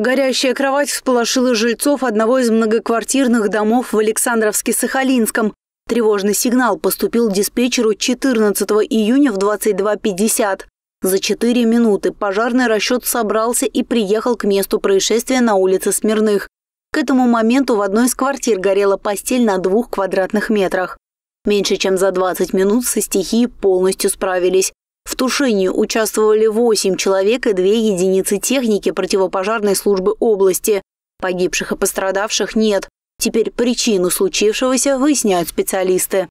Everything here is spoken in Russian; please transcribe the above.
Горящая кровать всполошила жильцов одного из многоквартирных домов в Александровске-Сахалинском. Тревожный сигнал поступил диспетчеру 14 июня в 22.50. За 4 минуты пожарный расчет собрался и приехал к месту происшествия на улице Смирных. К этому моменту в одной из квартир горела постель на двух квадратных метрах. Меньше чем за 20 минут со стихией полностью справились. В тушении участвовали 8 человек и 2 единицы техники противопожарной службы области. Погибших и пострадавших нет. Теперь причину случившегося выясняют специалисты.